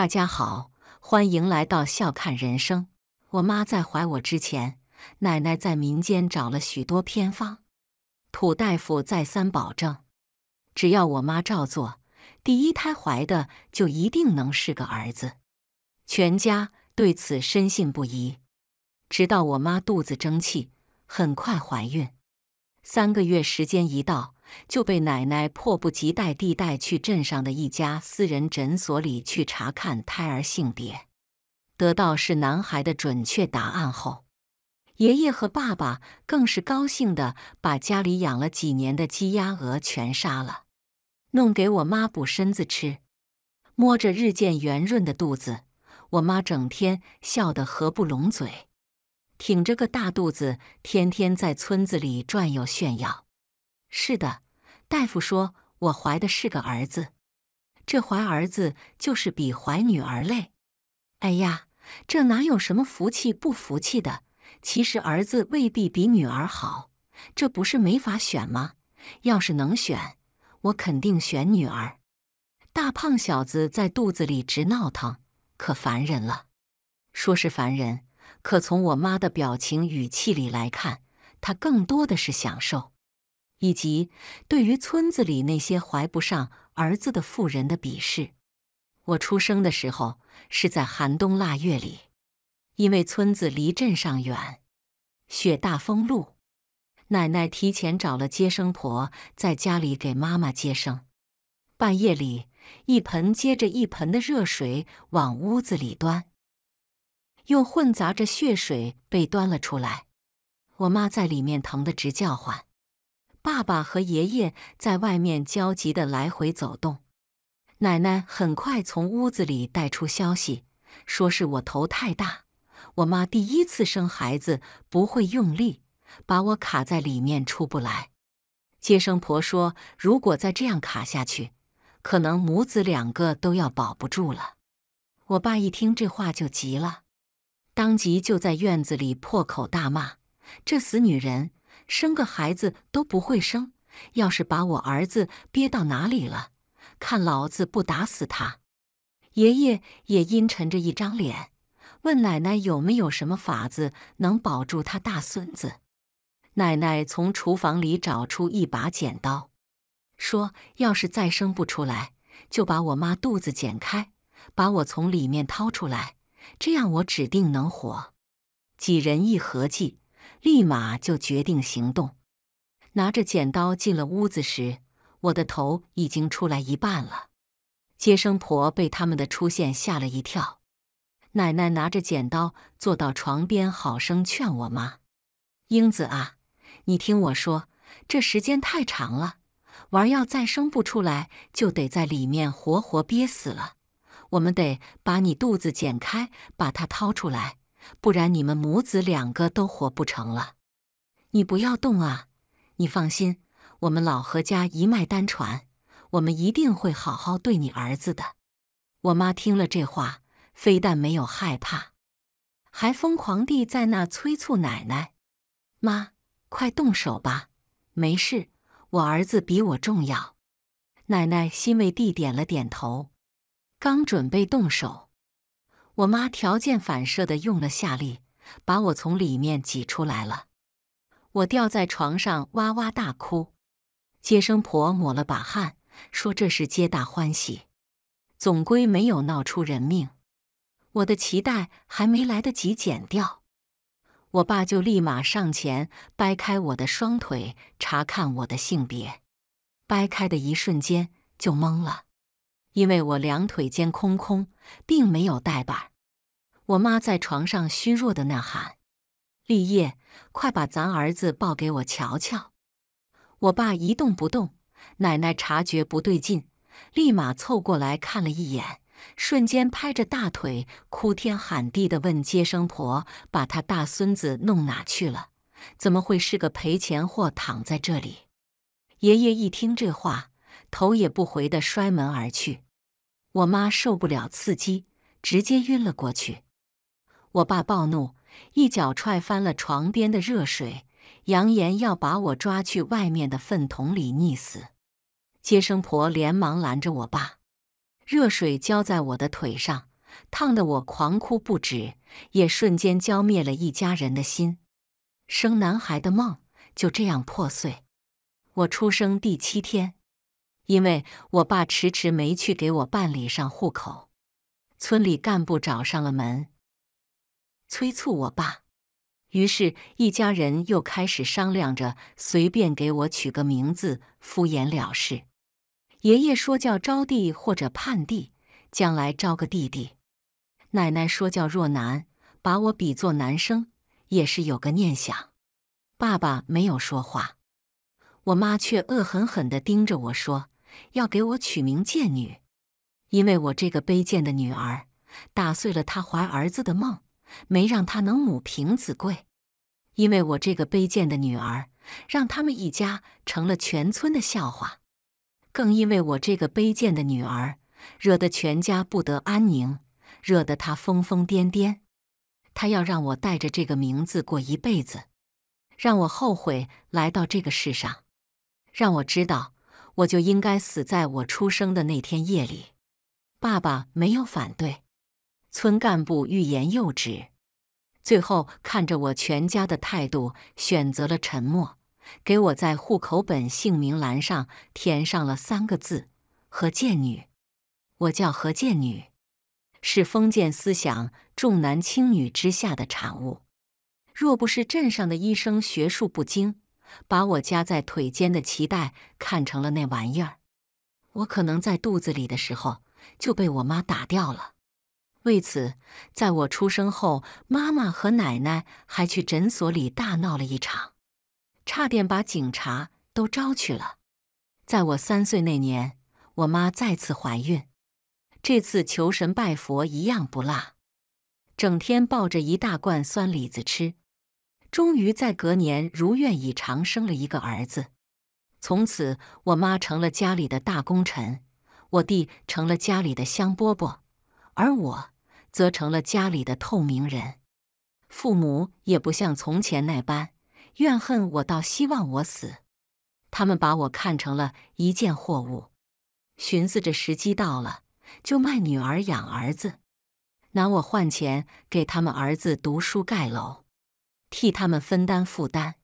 大家好，欢迎来到笑看人生。我妈在怀我之前，奶奶在民间找了许多偏方，土大夫再三保证，只要我妈照做，第一胎怀的就一定能是个儿子。全家对此深信不疑，直到我妈肚子争气，很快怀孕。三个月时间一到。就被奶奶迫不及待地带去镇上的一家私人诊所里去查看胎儿性别，得到是男孩的准确答案后，爷爷和爸爸更是高兴的把家里养了几年的鸡、鸭、鹅全杀了，弄给我妈补身子吃。摸着日渐圆润的肚子，我妈整天笑得合不拢嘴，挺着个大肚子，天天在村子里转悠炫耀。是的，大夫说我怀的是个儿子，这怀儿子就是比怀女儿累。哎呀，这哪有什么福气不服气的？其实儿子未必比女儿好，这不是没法选吗？要是能选，我肯定选女儿。大胖小子在肚子里直闹腾，可烦人了。说是烦人，可从我妈的表情语气里来看，她更多的是享受。以及对于村子里那些怀不上儿子的妇人的鄙视。我出生的时候是在寒冬腊月里，因为村子离镇上远，雪大封路，奶奶提前找了接生婆，在家里给妈妈接生。半夜里，一盆接着一盆的热水往屋子里端，又混杂着血水被端了出来。我妈在里面疼得直叫唤。爸爸和爷爷在外面焦急的来回走动，奶奶很快从屋子里带出消息，说是我头太大，我妈第一次生孩子不会用力，把我卡在里面出不来。接生婆说，如果再这样卡下去，可能母子两个都要保不住了。我爸一听这话就急了，当即就在院子里破口大骂：“这死女人！”生个孩子都不会生，要是把我儿子憋到哪里了，看老子不打死他！爷爷也阴沉着一张脸，问奶奶有没有什么法子能保住他大孙子。奶奶从厨房里找出一把剪刀，说：“要是再生不出来，就把我妈肚子剪开，把我从里面掏出来，这样我指定能活。”几人一合计。立马就决定行动，拿着剪刀进了屋子时，我的头已经出来一半了。接生婆被他们的出现吓了一跳，奶奶拿着剪刀坐到床边，好生劝我妈：“英子啊，你听我说，这时间太长了，娃要再生不出来，就得在里面活活憋死了。我们得把你肚子剪开，把它掏出来。”不然你们母子两个都活不成了。你不要动啊！你放心，我们老何家一脉单传，我们一定会好好对你儿子的。我妈听了这话，非但没有害怕，还疯狂地在那催促奶奶：“妈，快动手吧！没事，我儿子比我重要。”奶奶欣慰地点了点头，刚准备动手。我妈条件反射的用了下力，把我从里面挤出来了。我掉在床上哇哇大哭。接生婆抹了把汗，说这是皆大欢喜，总归没有闹出人命。我的脐带还没来得及剪掉，我爸就立马上前掰开我的双腿查看我的性别。掰开的一瞬间就懵了，因为我两腿间空空，并没有带板。我妈在床上虚弱的呐喊：“立业，快把咱儿子抱给我瞧瞧！”我爸一动不动。奶奶察觉不对劲，立马凑过来看了一眼，瞬间拍着大腿，哭天喊地的问接生婆：“把他大孙子弄哪去了？怎么会是个赔钱货躺在这里？”爷爷一听这话，头也不回的摔门而去。我妈受不了刺激，直接晕了过去。我爸暴怒，一脚踹翻了床边的热水，扬言要把我抓去外面的粪桶里溺死。接生婆连忙拦着我爸，热水浇在我的腿上，烫得我狂哭不止，也瞬间浇灭了一家人的心，生男孩的梦就这样破碎。我出生第七天，因为我爸迟迟没去给我办理上户口，村里干部找上了门。催促我爸，于是，一家人又开始商量着随便给我取个名字，敷衍了事。爷爷说叫招弟或者盼弟，将来招个弟弟。奶奶说叫若男，把我比作男生，也是有个念想。爸爸没有说话，我妈却恶狠狠地盯着我说，要给我取名贱女，因为我这个卑贱的女儿，打碎了她怀儿子的梦。没让他能母凭子贵，因为我这个卑贱的女儿，让他们一家成了全村的笑话。更因为我这个卑贱的女儿，惹得全家不得安宁，惹得他疯疯癫癫。他要让我带着这个名字过一辈子，让我后悔来到这个世上，让我知道我就应该死在我出生的那天夜里。爸爸没有反对。村干部欲言又止，最后看着我全家的态度，选择了沉默。给我在户口本姓名栏上填上了三个字：“何建女”。我叫何建女，是封建思想重男轻女之下的产物。若不是镇上的医生学术不精，把我夹在腿间的脐带看成了那玩意儿，我可能在肚子里的时候就被我妈打掉了。为此，在我出生后，妈妈和奶奶还去诊所里大闹了一场，差点把警察都招去了。在我三岁那年，我妈再次怀孕，这次求神拜佛一样不落，整天抱着一大罐酸李子吃，终于在隔年如愿以偿生了一个儿子。从此，我妈成了家里的大功臣，我弟成了家里的香饽饽。而我则成了家里的透明人，父母也不像从前那般怨恨我，倒希望我死。他们把我看成了一件货物，寻思着时机到了就卖女儿养儿子，拿我换钱给他们儿子读书盖楼，替他们分担负担。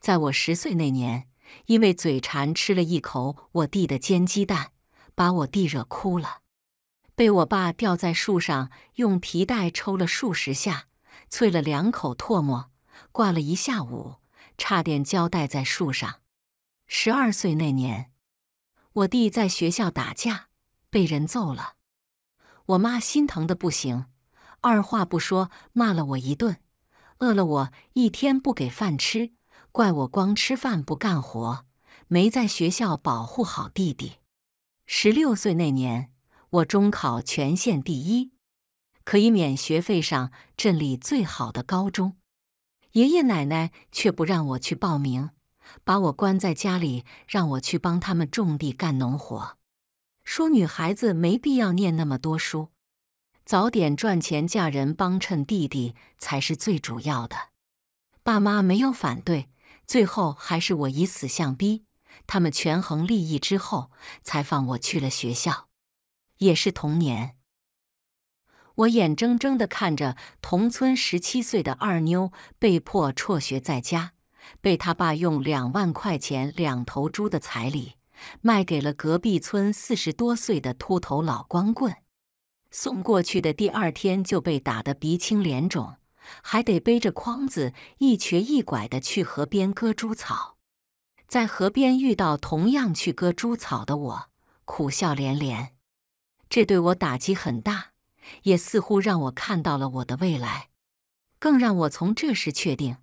在我十岁那年，因为嘴馋吃了一口我弟的煎鸡蛋，把我弟惹哭了。被我爸吊在树上，用皮带抽了数十下，啐了两口唾沫，挂了一下午，差点交代在树上。十二岁那年，我弟在学校打架，被人揍了，我妈心疼的不行，二话不说骂了我一顿，饿了我一天不给饭吃，怪我光吃饭不干活，没在学校保护好弟弟。十六岁那年。我中考全县第一，可以免学费上镇里最好的高中。爷爷奶奶却不让我去报名，把我关在家里，让我去帮他们种地干农活，说女孩子没必要念那么多书，早点赚钱嫁人帮衬弟弟才是最主要的。爸妈没有反对，最后还是我以死相逼，他们权衡利益之后，才放我去了学校。也是童年，我眼睁睁的看着同村十七岁的二妞被迫辍学在家，被他爸用两万块钱、两头猪的彩礼卖给了隔壁村四十多岁的秃头老光棍。送过去的第二天就被打得鼻青脸肿，还得背着筐子一瘸一拐的去河边割猪草。在河边遇到同样去割猪草的我，苦笑连连。这对我打击很大，也似乎让我看到了我的未来。更让我从这时确定，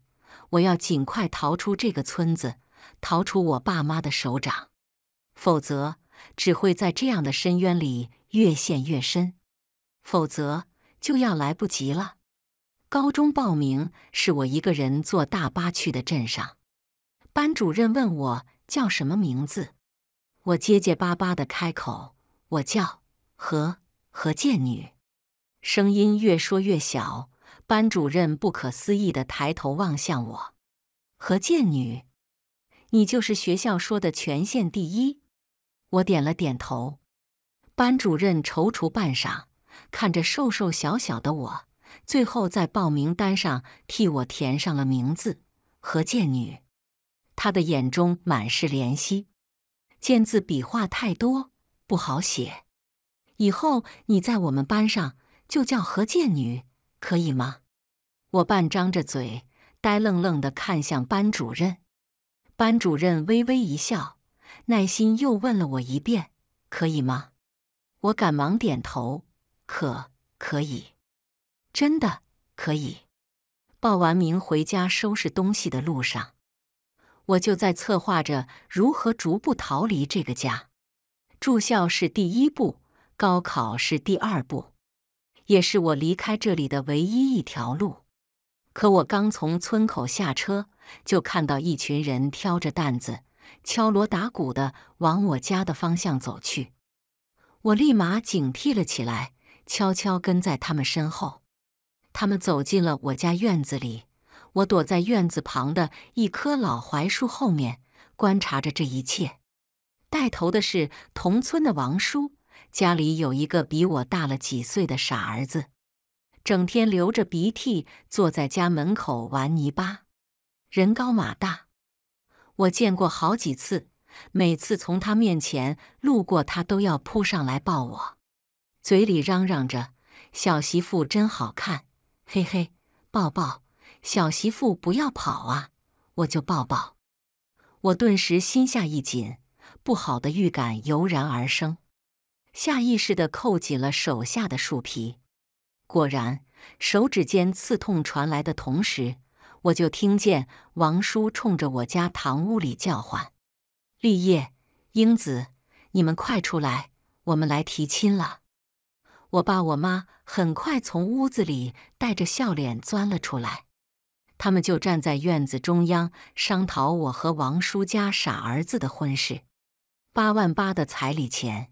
我要尽快逃出这个村子，逃出我爸妈的手掌，否则只会在这样的深渊里越陷越深，否则就要来不及了。高中报名是我一个人坐大巴去的镇上，班主任问我叫什么名字，我结结巴巴的开口：“我叫。”何何健女，声音越说越小。班主任不可思议的抬头望向我：“何健女，你就是学校说的全县第一？”我点了点头。班主任踌躇半晌，看着瘦瘦小小的我，最后在报名单上替我填上了名字：何健女。他的眼中满是怜惜。见字笔画太多，不好写。以后你在我们班上就叫何建女，可以吗？我半张着嘴，呆愣愣的看向班主任。班主任微微一笑，耐心又问了我一遍：“可以吗？”我赶忙点头：“可可以，真的可以。”报完名回家收拾东西的路上，我就在策划着如何逐步逃离这个家。住校是第一步。高考是第二步，也是我离开这里的唯一一条路。可我刚从村口下车，就看到一群人挑着担子、敲锣打鼓的往我家的方向走去。我立马警惕了起来，悄悄跟在他们身后。他们走进了我家院子里，我躲在院子旁的一棵老槐树后面，观察着这一切。带头的是同村的王叔。家里有一个比我大了几岁的傻儿子，整天流着鼻涕，坐在家门口玩泥巴，人高马大。我见过好几次，每次从他面前路过，他都要扑上来抱我，嘴里嚷嚷着：“小媳妇真好看，嘿嘿，抱抱，小媳妇不要跑啊，我就抱抱。”我顿时心下一紧，不好的预感油然而生。下意识地扣紧了手下的树皮，果然手指间刺痛传来的同时，我就听见王叔冲着我家堂屋里叫唤：“立业、英子，你们快出来，我们来提亲了。”我爸我妈很快从屋子里带着笑脸钻了出来，他们就站在院子中央商讨我和王叔家傻儿子的婚事，八万八的彩礼钱。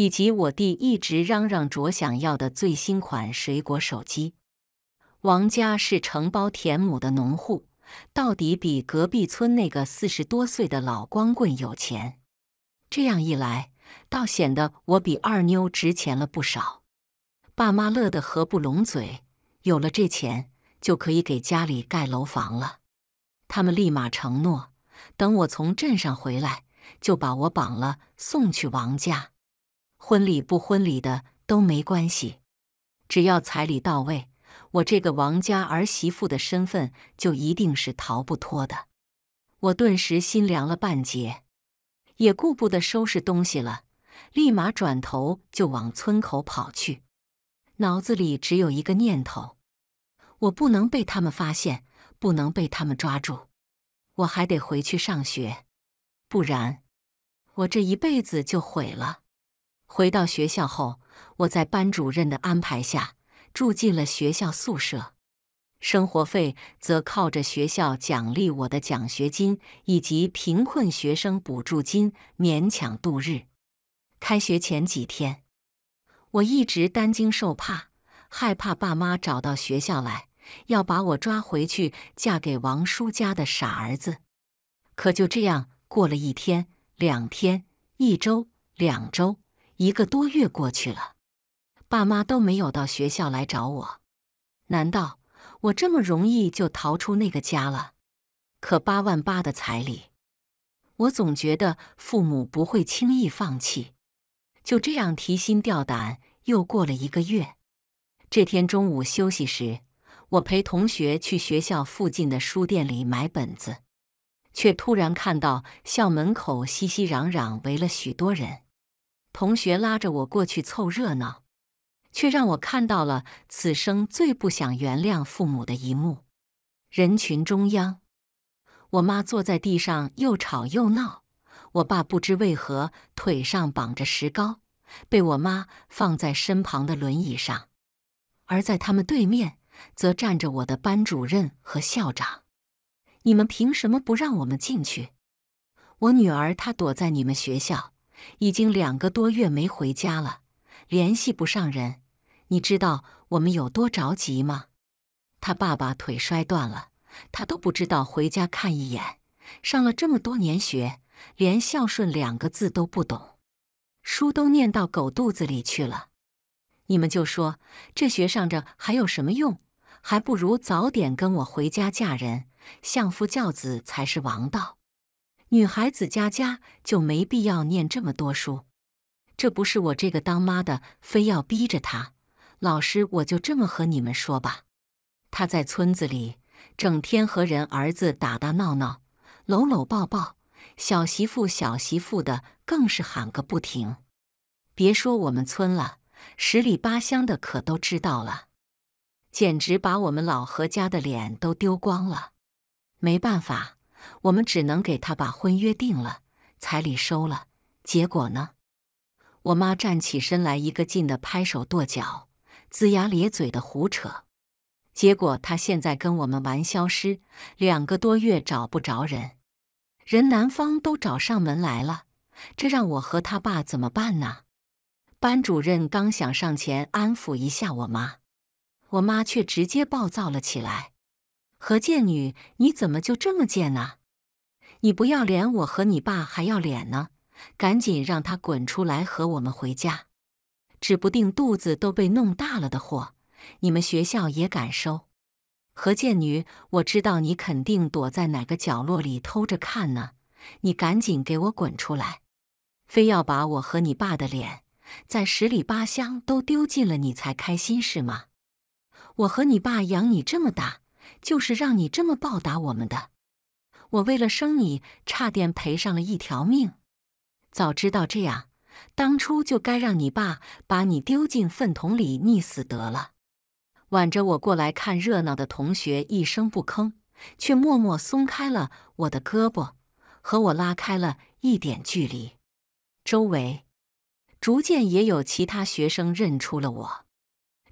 以及我弟一直嚷嚷着想要的最新款水果手机，王家是承包田亩的农户，到底比隔壁村那个四十多岁的老光棍有钱。这样一来，倒显得我比二妞值钱了不少。爸妈乐得合不拢嘴，有了这钱就可以给家里盖楼房了。他们立马承诺，等我从镇上回来，就把我绑了送去王家。婚礼不婚礼的都没关系，只要彩礼到位，我这个王家儿媳妇的身份就一定是逃不脱的。我顿时心凉了半截，也顾不得收拾东西了，立马转头就往村口跑去。脑子里只有一个念头：我不能被他们发现，不能被他们抓住，我还得回去上学，不然我这一辈子就毁了。回到学校后，我在班主任的安排下住进了学校宿舍，生活费则靠着学校奖励我的奖学金以及贫困学生补助金勉强度日。开学前几天，我一直担惊受怕，害怕爸妈找到学校来，要把我抓回去嫁给王叔家的傻儿子。可就这样过了一天、两天、一周、两周。一个多月过去了，爸妈都没有到学校来找我。难道我这么容易就逃出那个家了？可八万八的彩礼，我总觉得父母不会轻易放弃。就这样提心吊胆，又过了一个月。这天中午休息时，我陪同学去学校附近的书店里买本子，却突然看到校门口熙熙攘攘，围了许多人。同学拉着我过去凑热闹，却让我看到了此生最不想原谅父母的一幕。人群中央，我妈坐在地上，又吵又闹；我爸不知为何腿上绑着石膏，被我妈放在身旁的轮椅上。而在他们对面，则站着我的班主任和校长。你们凭什么不让我们进去？我女儿她躲在你们学校。已经两个多月没回家了，联系不上人，你知道我们有多着急吗？他爸爸腿摔断了，他都不知道回家看一眼。上了这么多年学，连孝顺两个字都不懂，书都念到狗肚子里去了。你们就说这学上着还有什么用？还不如早点跟我回家嫁人，相夫教子才是王道。女孩子家家就没必要念这么多书，这不是我这个当妈的非要逼着她。老师，我就这么和你们说吧，她在村子里整天和人儿子打打闹闹、搂搂抱抱，小媳妇、小媳妇的更是喊个不停。别说我们村了，十里八乡的可都知道了，简直把我们老何家的脸都丢光了。没办法。我们只能给他把婚约定了，彩礼收了，结果呢？我妈站起身来，一个劲的拍手跺脚，龇牙咧嘴的胡扯。结果他现在跟我们玩消失，两个多月找不着人，人男方都找上门来了，这让我和他爸怎么办呢？班主任刚想上前安抚一下我妈，我妈却直接暴躁了起来。何贱女，你怎么就这么贱啊？你不要脸，我和你爸还要脸呢！赶紧让他滚出来和我们回家，指不定肚子都被弄大了的货，你们学校也敢收？何贱女，我知道你肯定躲在哪个角落里偷着看呢，你赶紧给我滚出来！非要把我和你爸的脸在十里八乡都丢尽了，你才开心是吗？我和你爸养你这么大。就是让你这么报答我们的！我为了生你，差点赔上了一条命。早知道这样，当初就该让你爸把你丢进粪桶里溺死得了。挽着我过来看热闹的同学一声不吭，却默默松开了我的胳膊，和我拉开了一点距离。周围逐渐也有其他学生认出了我，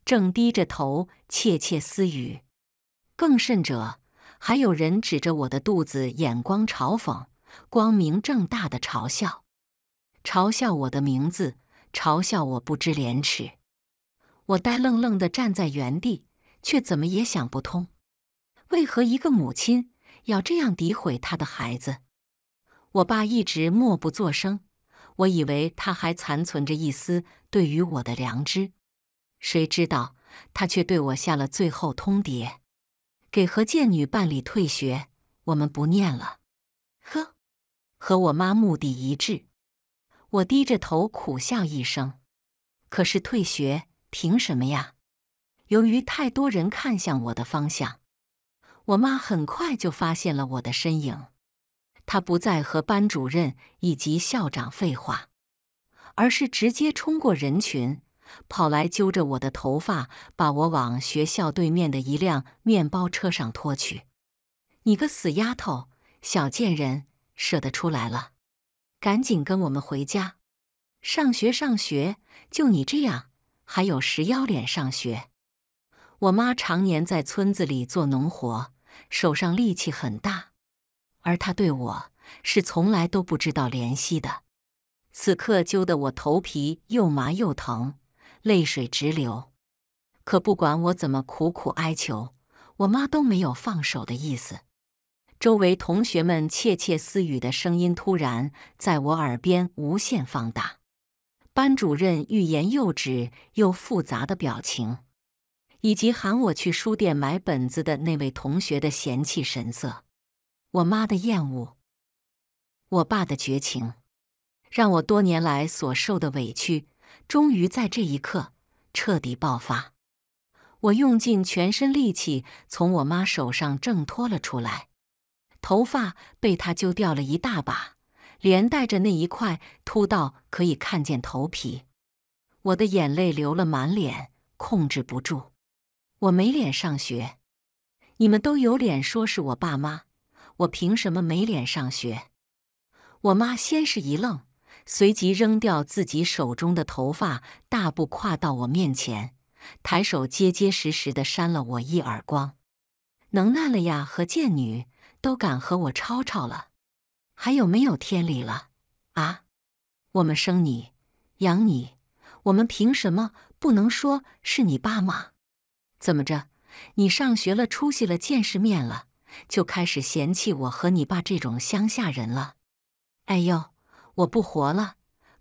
正低着头窃窃私语。更甚者，还有人指着我的肚子，眼光嘲讽，光明正大的嘲笑，嘲笑我的名字，嘲笑我不知廉耻。我呆愣愣地站在原地，却怎么也想不通，为何一个母亲要这样诋毁她的孩子？我爸一直默不作声，我以为他还残存着一丝对于我的良知，谁知道他却对我下了最后通牒。给何建女办理退学，我们不念了。呵，和我妈目的一致。我低着头苦笑一声。可是退学凭什么呀？由于太多人看向我的方向，我妈很快就发现了我的身影。她不再和班主任以及校长废话，而是直接冲过人群。跑来揪着我的头发，把我往学校对面的一辆面包车上拖去。你个死丫头，小贱人，舍得出来了，赶紧跟我们回家。上学，上学，就你这样，还有十腰脸上学。我妈常年在村子里做农活，手上力气很大，而她对我是从来都不知道怜惜的。此刻揪得我头皮又麻又疼。泪水直流，可不管我怎么苦苦哀求，我妈都没有放手的意思。周围同学们窃窃私语的声音突然在我耳边无限放大，班主任欲言又止又复杂的表情，以及喊我去书店买本子的那位同学的嫌弃神色，我妈的厌恶，我爸的绝情，让我多年来所受的委屈。终于在这一刻彻底爆发，我用尽全身力气从我妈手上挣脱了出来，头发被她揪掉了一大把，连带着那一块秃到可以看见头皮，我的眼泪流了满脸，控制不住，我没脸上学，你们都有脸说是我爸妈，我凭什么没脸上学？我妈先是一愣。随即扔掉自己手中的头发，大步跨到我面前，抬手结结实实的扇了我一耳光。能耐了呀，和贱女都敢和我吵吵了，还有没有天理了啊？我们生你养你，我们凭什么不能说是你爸妈？怎么着，你上学了出息了见世面了，就开始嫌弃我和你爸这种乡下人了？哎呦！我不活了，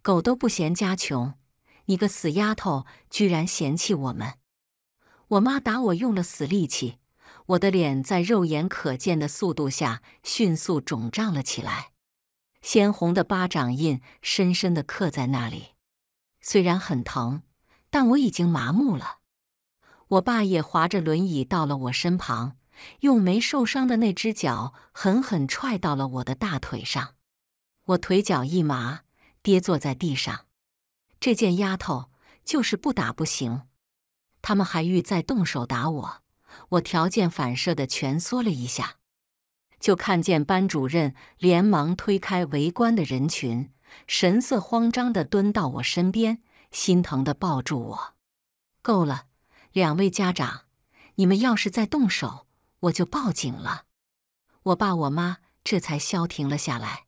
狗都不嫌家穷，你个死丫头居然嫌弃我们！我妈打我用了死力气，我的脸在肉眼可见的速度下迅速肿胀了起来，鲜红的巴掌印深深的刻在那里。虽然很疼，但我已经麻木了。我爸也划着轮椅到了我身旁，用没受伤的那只脚狠狠踹到了我的大腿上。我腿脚一麻，跌坐在地上。这贱丫头就是不打不行。他们还欲再动手打我，我条件反射的蜷缩了一下，就看见班主任连忙推开围观的人群，神色慌张的蹲到我身边，心疼的抱住我。够了，两位家长，你们要是再动手，我就报警了。我爸我妈这才消停了下来。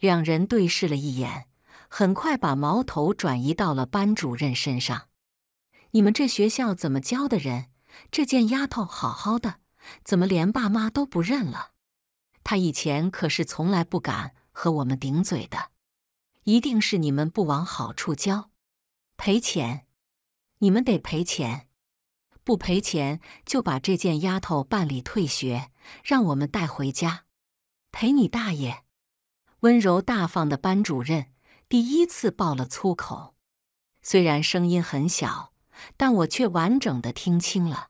两人对视了一眼，很快把矛头转移到了班主任身上。你们这学校怎么教的人？这件丫头好好的，怎么连爸妈都不认了？她以前可是从来不敢和我们顶嘴的。一定是你们不往好处教，赔钱！你们得赔钱，不赔钱就把这件丫头办理退学，让我们带回家，赔你大爷！温柔大方的班主任第一次爆了粗口，虽然声音很小，但我却完整的听清了。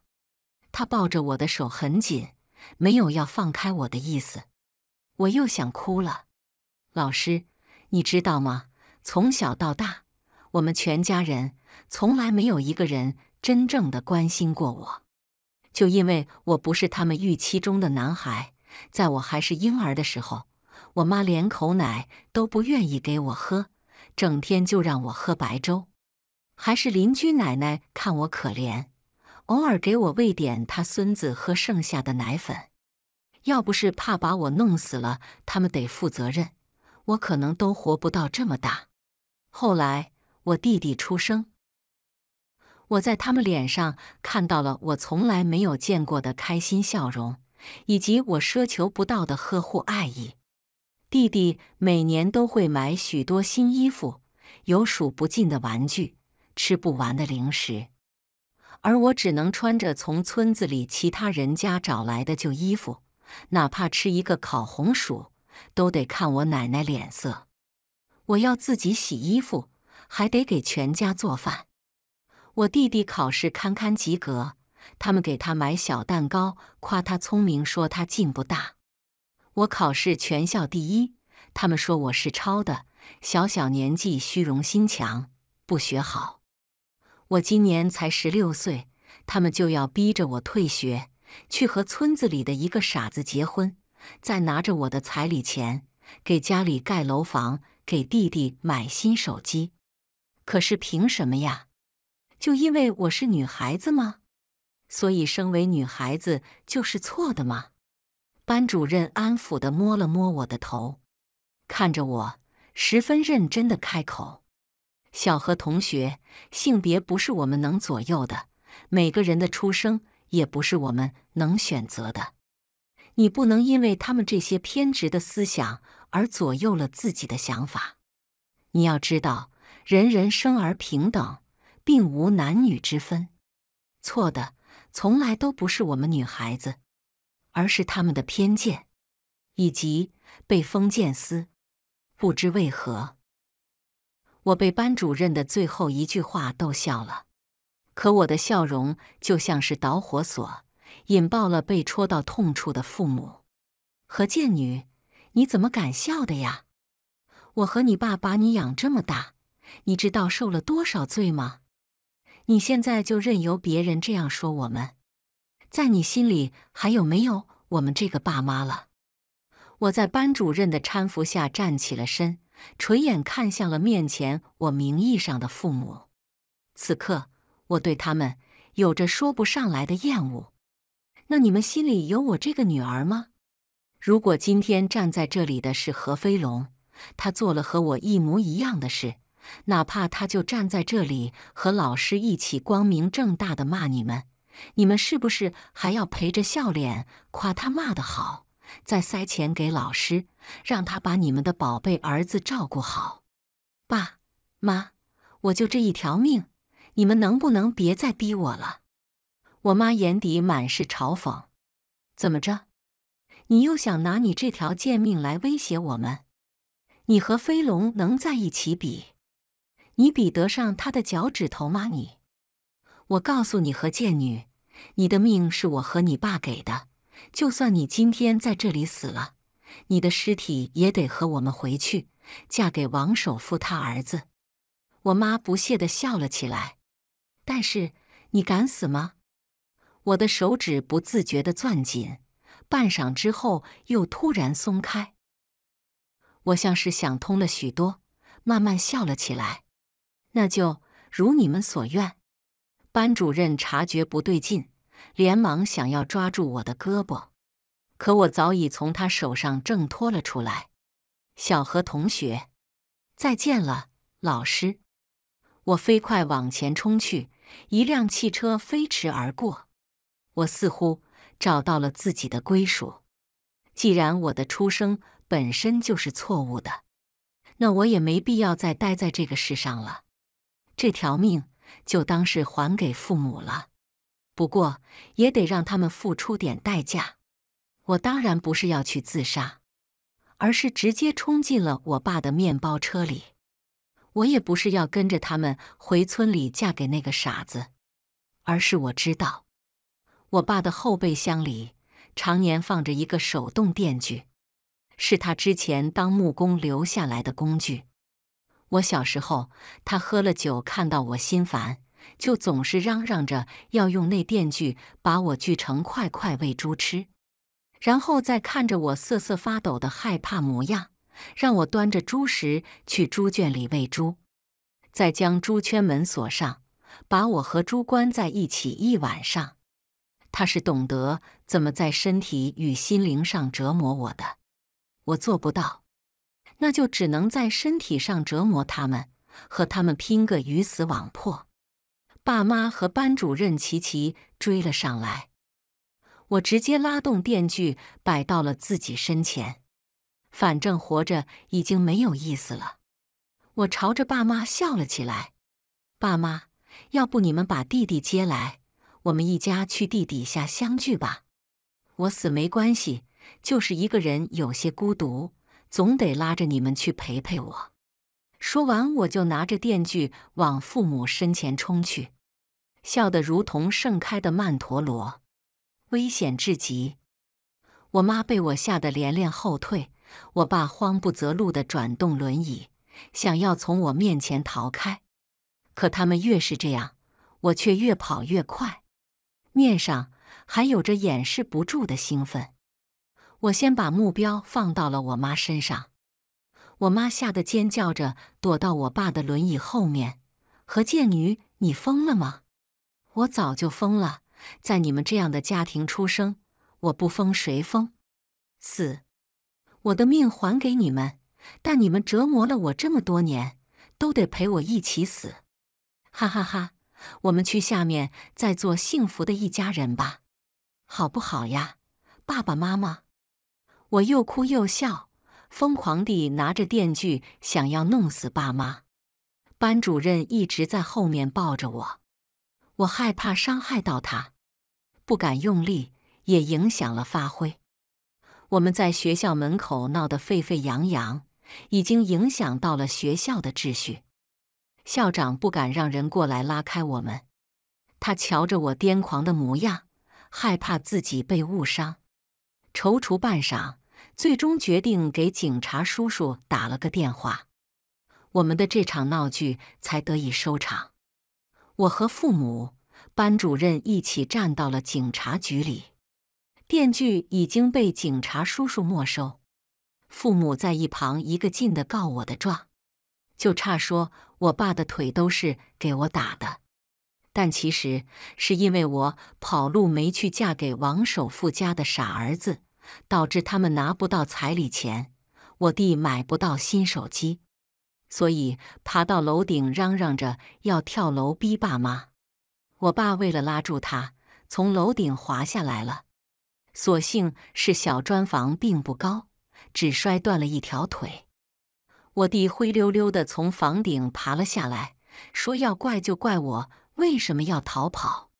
他抱着我的手很紧，没有要放开我的意思。我又想哭了。老师，你知道吗？从小到大，我们全家人从来没有一个人真正的关心过我，就因为我不是他们预期中的男孩。在我还是婴儿的时候。我妈连口奶都不愿意给我喝，整天就让我喝白粥。还是邻居奶奶看我可怜，偶尔给我喂点她孙子喝剩下的奶粉。要不是怕把我弄死了，他们得负责任，我可能都活不到这么大。后来我弟弟出生，我在他们脸上看到了我从来没有见过的开心笑容，以及我奢求不到的呵护爱意。弟弟每年都会买许多新衣服，有数不尽的玩具，吃不完的零食，而我只能穿着从村子里其他人家找来的旧衣服，哪怕吃一个烤红薯，都得看我奶奶脸色。我要自己洗衣服，还得给全家做饭。我弟弟考试堪堪及格，他们给他买小蛋糕，夸他聪明，说他进步大。我考试全校第一，他们说我是抄的。小小年纪，虚荣心强，不学好。我今年才十六岁，他们就要逼着我退学，去和村子里的一个傻子结婚，再拿着我的彩礼钱给家里盖楼房，给弟弟买新手机。可是凭什么呀？就因为我是女孩子吗？所以，身为女孩子就是错的吗？班主任安抚地摸了摸我的头，看着我，十分认真地开口：“小何同学，性别不是我们能左右的，每个人的出生也不是我们能选择的。你不能因为他们这些偏执的思想而左右了自己的想法。你要知道，人人生而平等，并无男女之分。错的从来都不是我们女孩子。”而是他们的偏见，以及被封建思。不知为何，我被班主任的最后一句话逗笑了。可我的笑容就像是导火索，引爆了被戳到痛处的父母何贱女。你怎么敢笑的呀？我和你爸把你养这么大，你知道受了多少罪吗？你现在就任由别人这样说我们？在你心里还有没有我们这个爸妈了？我在班主任的搀扶下站起了身，垂眼看向了面前我名义上的父母。此刻，我对他们有着说不上来的厌恶。那你们心里有我这个女儿吗？如果今天站在这里的是何飞龙，他做了和我一模一样的事，哪怕他就站在这里和老师一起光明正大的骂你们。你们是不是还要陪着笑脸夸他骂得好，再塞钱给老师，让他把你们的宝贝儿子照顾好？爸妈，我就这一条命，你们能不能别再逼我了？我妈眼底满是嘲讽。怎么着？你又想拿你这条贱命来威胁我们？你和飞龙能在一起比？你比得上他的脚趾头吗？你？我告诉你和贱女，你的命是我和你爸给的。就算你今天在这里死了，你的尸体也得和我们回去，嫁给王首富他儿子。我妈不屑的笑了起来。但是你敢死吗？我的手指不自觉的攥紧，半晌之后又突然松开。我像是想通了许多，慢慢笑了起来。那就如你们所愿。班主任察觉不对劲，连忙想要抓住我的胳膊，可我早已从他手上挣脱了出来。小何同学，再见了，老师！我飞快往前冲去，一辆汽车飞驰而过，我似乎找到了自己的归属。既然我的出生本身就是错误的，那我也没必要再待在这个世上了，这条命。就当是还给父母了，不过也得让他们付出点代价。我当然不是要去自杀，而是直接冲进了我爸的面包车里。我也不是要跟着他们回村里嫁给那个傻子，而是我知道我爸的后备箱里常年放着一个手动电锯，是他之前当木工留下来的工具。我小时候，他喝了酒，看到我心烦，就总是嚷嚷着要用那电锯把我锯成块块喂猪吃，然后再看着我瑟瑟发抖的害怕模样，让我端着猪食去猪圈里喂猪，再将猪圈门锁上，把我和猪关在一起一晚上。他是懂得怎么在身体与心灵上折磨我的，我做不到。那就只能在身体上折磨他们，和他们拼个鱼死网破。爸妈和班主任齐齐追了上来，我直接拉动电锯摆到了自己身前。反正活着已经没有意思了，我朝着爸妈笑了起来。爸妈，要不你们把弟弟接来，我们一家去地底下相聚吧。我死没关系，就是一个人有些孤独。总得拉着你们去陪陪我。说完，我就拿着电锯往父母身前冲去，笑得如同盛开的曼陀罗，危险至极。我妈被我吓得连连后退，我爸慌不择路的转动轮椅，想要从我面前逃开。可他们越是这样，我却越跑越快，面上还有着掩饰不住的兴奋。我先把目标放到了我妈身上，我妈吓得尖叫着躲到我爸的轮椅后面。何建女，你疯了吗？我早就疯了，在你们这样的家庭出生，我不疯谁疯？死！我的命还给你们，但你们折磨了我这么多年，都得陪我一起死！哈哈哈！我们去下面再做幸福的一家人吧，好不好呀，爸爸妈妈？我又哭又笑，疯狂地拿着电锯想要弄死爸妈。班主任一直在后面抱着我，我害怕伤害到他，不敢用力，也影响了发挥。我们在学校门口闹得沸沸扬扬，已经影响到了学校的秩序。校长不敢让人过来拉开我们，他瞧着我癫狂的模样，害怕自己被误伤，踌躇半晌。最终决定给警察叔叔打了个电话，我们的这场闹剧才得以收场。我和父母、班主任一起站到了警察局里，电锯已经被警察叔叔没收。父母在一旁一个劲的告我的状，就差说我爸的腿都是给我打的。但其实是因为我跑路没去嫁给王首富家的傻儿子。导致他们拿不到彩礼钱，我弟买不到新手机，所以爬到楼顶嚷嚷着要跳楼逼爸妈。我爸为了拉住他，从楼顶滑下来了。所幸是小砖房并不高，只摔断了一条腿。我弟灰溜溜的从房顶爬了下来，说要怪就怪我为什么要逃跑。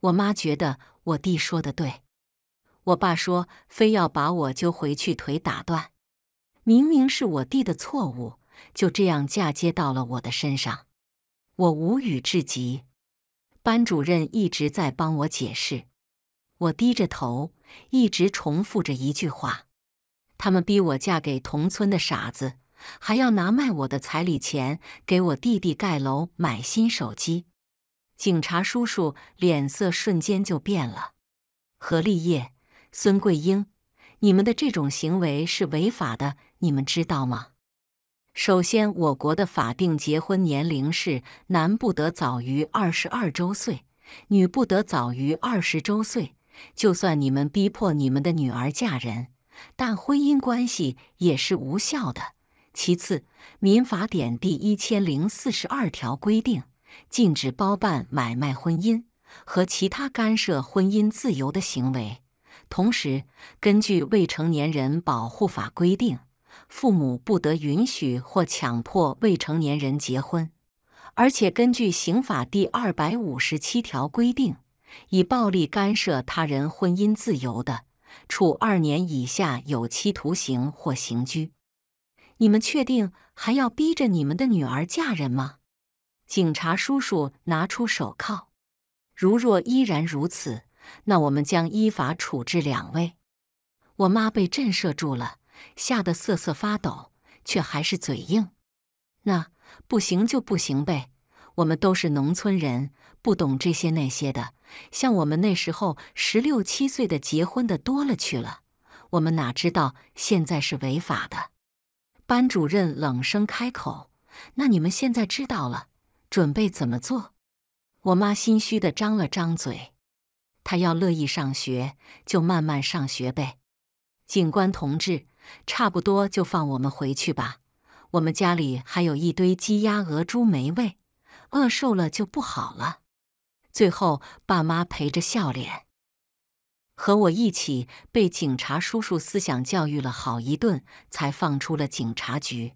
我妈觉得我弟说的对。我爸说：“非要把我揪回去腿打断。”明明是我弟的错误，就这样嫁接到了我的身上，我无语至极。班主任一直在帮我解释，我低着头，一直重复着一句话：“他们逼我嫁给同村的傻子，还要拿卖我的彩礼钱给我弟弟盖楼、买新手机。”警察叔叔脸色瞬间就变了，何立业。孙桂英，你们的这种行为是违法的，你们知道吗？首先，我国的法定结婚年龄是男不得早于二十二周岁，女不得早于二十周岁。就算你们逼迫你们的女儿嫁人，但婚姻关系也是无效的。其次，《民法典》第一千零四十二条规定，禁止包办买卖婚姻和其他干涉婚姻自由的行为。同时，根据《未成年人保护法》规定，父母不得允许或强迫未成年人结婚。而且，根据《刑法》第二百五十七条规定，以暴力干涉他人婚姻自由的，处二年以下有期徒刑或刑拘。你们确定还要逼着你们的女儿嫁人吗？警察叔叔拿出手铐，如若依然如此。那我们将依法处置两位。我妈被震慑住了，吓得瑟瑟发抖，却还是嘴硬。那不行就不行呗。我们都是农村人，不懂这些那些的。像我们那时候十六七岁的结婚的多了去了，我们哪知道现在是违法的？班主任冷声开口：“那你们现在知道了，准备怎么做？”我妈心虚的张了张嘴。他要乐意上学，就慢慢上学呗。警官同志，差不多就放我们回去吧。我们家里还有一堆鸡鸭鹅猪没喂，饿瘦了就不好了。最后，爸妈陪着笑脸，和我一起被警察叔叔思想教育了好一顿，才放出了警察局。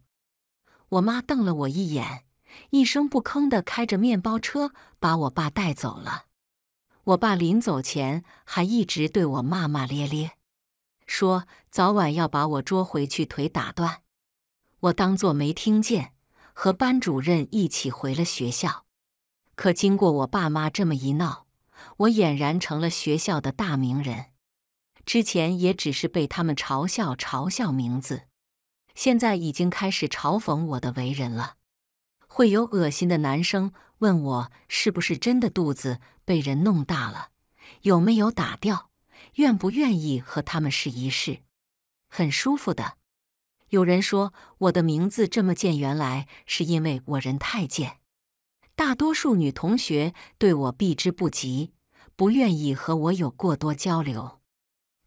我妈瞪了我一眼，一声不吭的开着面包车把我爸带走了。我爸临走前还一直对我骂骂咧咧，说早晚要把我捉回去腿打断。我当作没听见，和班主任一起回了学校。可经过我爸妈这么一闹，我俨然成了学校的大名人。之前也只是被他们嘲笑嘲笑名字，现在已经开始嘲讽我的为人了。会有恶心的男生。问我是不是真的肚子被人弄大了，有没有打掉，愿不愿意和他们试一试，很舒服的。有人说我的名字这么贱，原来是因为我人太贱。大多数女同学对我避之不及，不愿意和我有过多交流，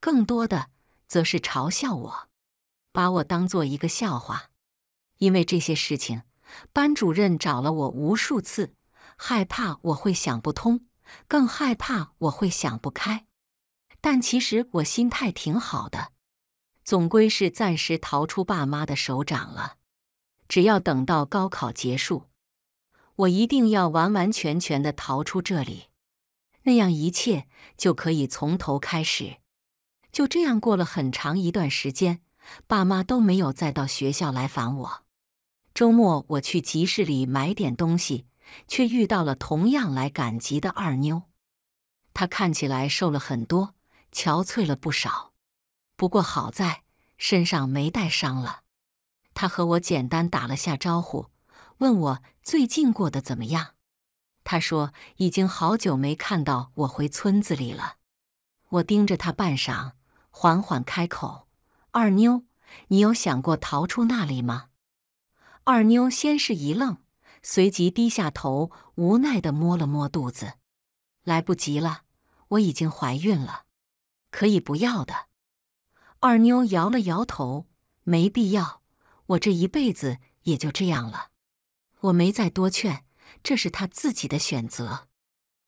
更多的则是嘲笑我，把我当做一个笑话。因为这些事情，班主任找了我无数次。害怕我会想不通，更害怕我会想不开。但其实我心态挺好的，总归是暂时逃出爸妈的手掌了。只要等到高考结束，我一定要完完全全的逃出这里，那样一切就可以从头开始。就这样过了很长一段时间，爸妈都没有再到学校来烦我。周末我去集市里买点东西。却遇到了同样来赶集的二妞。她看起来瘦了很多，憔悴了不少，不过好在身上没带伤了。她和我简单打了下招呼，问我最近过得怎么样。她说已经好久没看到我回村子里了。我盯着她半晌，缓缓开口：“二妞，你有想过逃出那里吗？”二妞先是一愣。随即低下头，无奈的摸了摸肚子，来不及了，我已经怀孕了，可以不要的。二妞摇了摇头，没必要，我这一辈子也就这样了。我没再多劝，这是他自己的选择。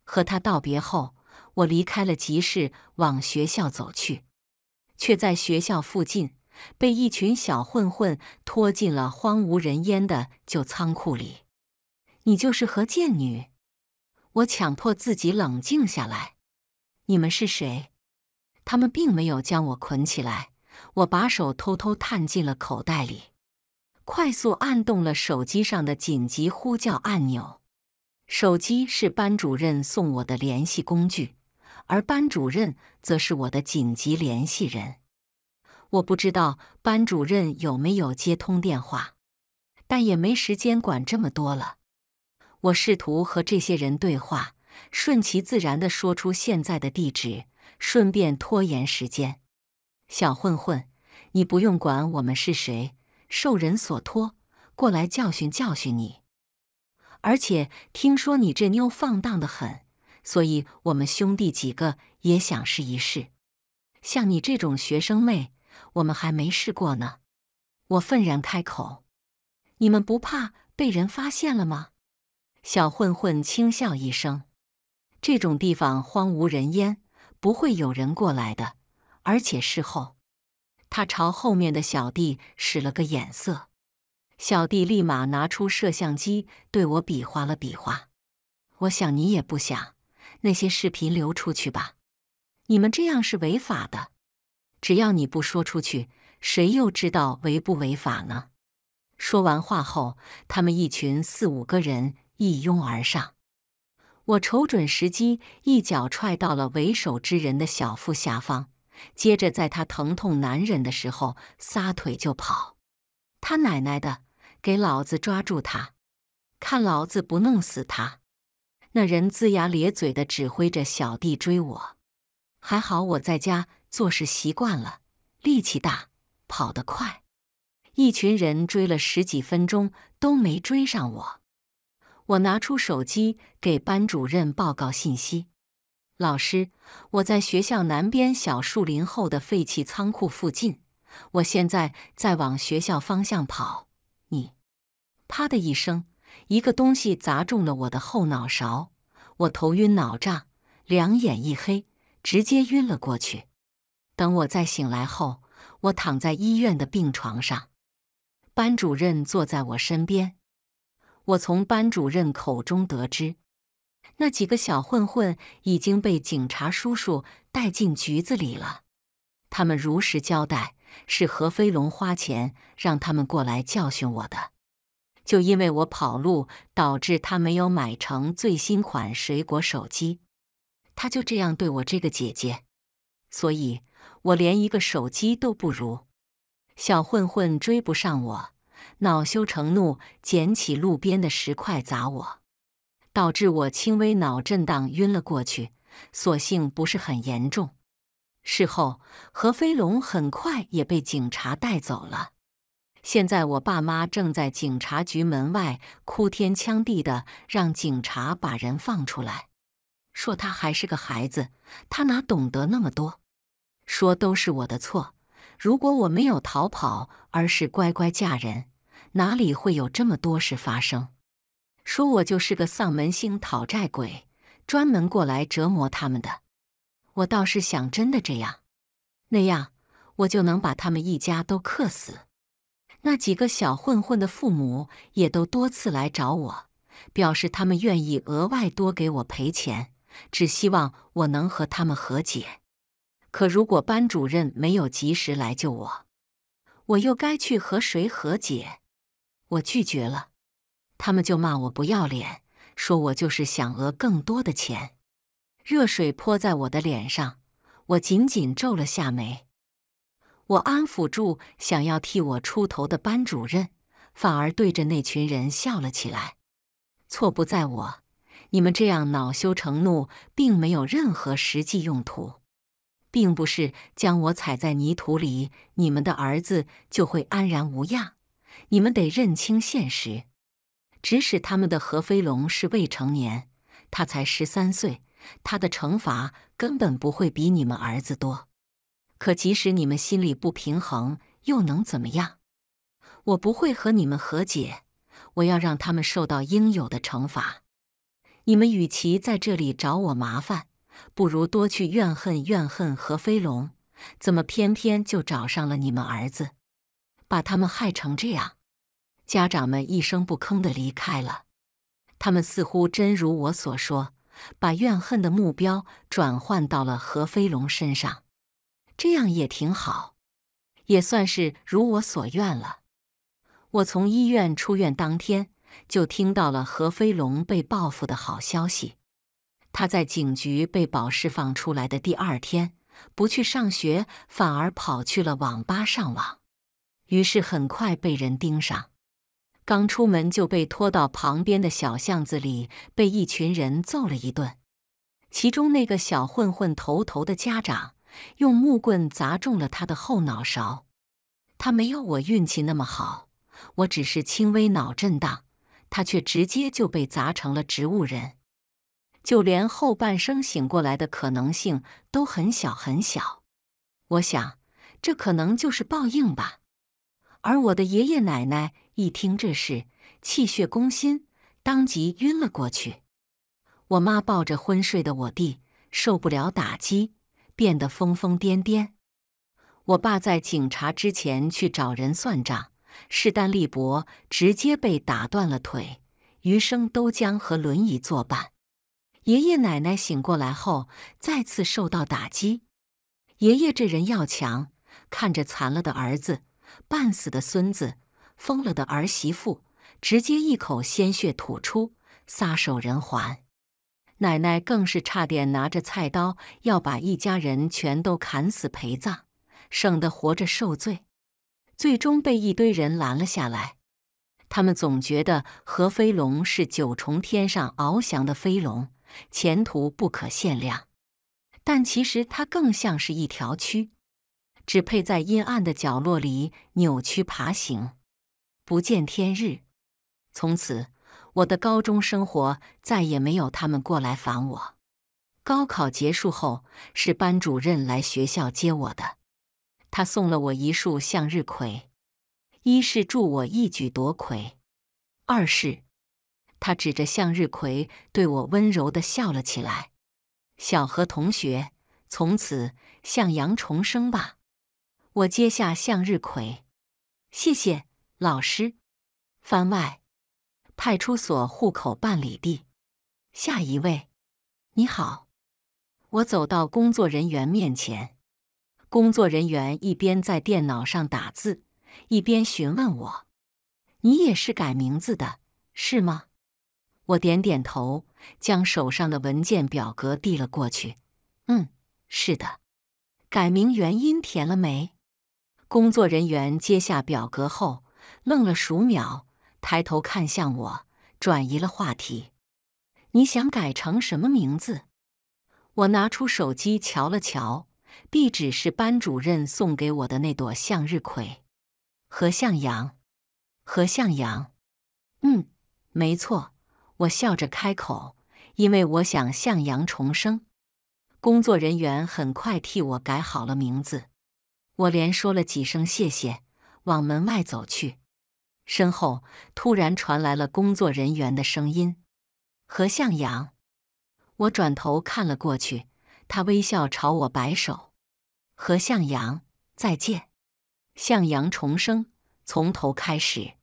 和他道别后，我离开了集市，往学校走去，却在学校附近被一群小混混拖进了荒无人烟的旧仓库里。你就是何贱女！我强迫自己冷静下来。你们是谁？他们并没有将我捆起来。我把手偷偷探进了口袋里，快速按动了手机上的紧急呼叫按钮。手机是班主任送我的联系工具，而班主任则是我的紧急联系人。我不知道班主任有没有接通电话，但也没时间管这么多了。我试图和这些人对话，顺其自然的说出现在的地址，顺便拖延时间。小混混，你不用管我们是谁，受人所托，过来教训教训你。而且听说你这妞放荡的很，所以我们兄弟几个也想试一试。像你这种学生妹，我们还没试过呢。我愤然开口：“你们不怕被人发现了吗？”小混混轻笑一声：“这种地方荒无人烟，不会有人过来的。而且事后，他朝后面的小弟使了个眼色，小弟立马拿出摄像机对我比划了比划。我想你也不想那些视频流出去吧？你们这样是违法的。只要你不说出去，谁又知道违不违法呢？”说完话后，他们一群四五个人。一拥而上，我瞅准时机，一脚踹到了为首之人的小腹下方，接着在他疼痛难忍的时候撒腿就跑。他奶奶的，给老子抓住他！看老子不弄死他！那人龇牙咧嘴的指挥着小弟追我。还好我在家做事习惯了，力气大，跑得快。一群人追了十几分钟都没追上我。我拿出手机给班主任报告信息：“老师，我在学校南边小树林后的废弃仓库附近，我现在在往学校方向跑。”你啪的一声，一个东西砸中了我的后脑勺，我头晕脑胀，两眼一黑，直接晕了过去。等我再醒来后，我躺在医院的病床上，班主任坐在我身边。我从班主任口中得知，那几个小混混已经被警察叔叔带进局子里了。他们如实交代，是何飞龙花钱让他们过来教训我的。就因为我跑路，导致他没有买成最新款水果手机。他就这样对我这个姐姐，所以我连一个手机都不如。小混混追不上我。恼羞成怒，捡起路边的石块砸我，导致我轻微脑震荡，晕了过去。所幸不是很严重。事后，何飞龙很快也被警察带走了。现在，我爸妈正在警察局门外哭天抢地的让警察把人放出来，说他还是个孩子，他哪懂得那么多？说都是我的错，如果我没有逃跑，而是乖乖嫁人。哪里会有这么多事发生？说我就是个丧门星、讨债鬼，专门过来折磨他们的。我倒是想真的这样，那样我就能把他们一家都克死。那几个小混混的父母也都多次来找我，表示他们愿意额外多给我赔钱，只希望我能和他们和解。可如果班主任没有及时来救我，我又该去和谁和解？我拒绝了，他们就骂我不要脸，说我就是想讹更多的钱。热水泼在我的脸上，我紧紧皱了下眉。我安抚住想要替我出头的班主任，反而对着那群人笑了起来。错不在我，你们这样恼羞成怒，并没有任何实际用途，并不是将我踩在泥土里，你们的儿子就会安然无恙。你们得认清现实，指使他们的何飞龙是未成年，他才十三岁，他的惩罚根本不会比你们儿子多。可即使你们心里不平衡，又能怎么样？我不会和你们和解，我要让他们受到应有的惩罚。你们与其在这里找我麻烦，不如多去怨恨怨恨何飞龙，怎么偏偏就找上了你们儿子？把他们害成这样，家长们一声不吭的离开了。他们似乎真如我所说，把怨恨的目标转换到了何飞龙身上。这样也挺好，也算是如我所愿了。我从医院出院当天，就听到了何飞龙被报复的好消息。他在警局被保释放出来的第二天，不去上学，反而跑去了网吧上网。于是很快被人盯上，刚出门就被拖到旁边的小巷子里，被一群人揍了一顿。其中那个小混混头头的家长用木棍砸中了他的后脑勺。他没有我运气那么好，我只是轻微脑震荡，他却直接就被砸成了植物人，就连后半生醒过来的可能性都很小很小。我想，这可能就是报应吧。而我的爷爷奶奶一听这事，气血攻心，当即晕了过去。我妈抱着昏睡的我弟，受不了打击，变得疯疯癫癫。我爸在警察之前去找人算账，势单力薄，直接被打断了腿，余生都将和轮椅作伴。爷爷奶奶醒过来后，再次受到打击。爷爷这人要强，看着残了的儿子。半死的孙子，疯了的儿媳妇，直接一口鲜血吐出，撒手人寰。奶奶更是差点拿着菜刀要把一家人全都砍死陪葬，省得活着受罪。最终被一堆人拦了下来。他们总觉得何飞龙是九重天上翱翔的飞龙，前途不可限量。但其实他更像是一条蛆。只配在阴暗的角落里扭曲爬行，不见天日。从此，我的高中生活再也没有他们过来烦我。高考结束后，是班主任来学校接我的，他送了我一束向日葵，一是祝我一举夺魁，二是他指着向日葵对我温柔的笑了起来。小何同学，从此向阳重生吧。我接下向日葵，谢谢老师。番外，派出所户口办理地。下一位，你好。我走到工作人员面前，工作人员一边在电脑上打字，一边询问我：“你也是改名字的是吗？”我点点头，将手上的文件表格递了过去。“嗯，是的。改名原因填了没？”工作人员接下表格后愣了数秒，抬头看向我，转移了话题：“你想改成什么名字？”我拿出手机瞧了瞧，壁纸是班主任送给我的那朵向日葵。何向阳，何向阳，嗯，没错。我笑着开口：“因为我想向阳重生。”工作人员很快替我改好了名字。我连说了几声谢谢，往门外走去，身后突然传来了工作人员的声音：“何向阳。”我转头看了过去，他微笑朝我摆手：“何向阳，再见。”向阳重生，从头开始，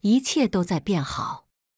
一切都在变好。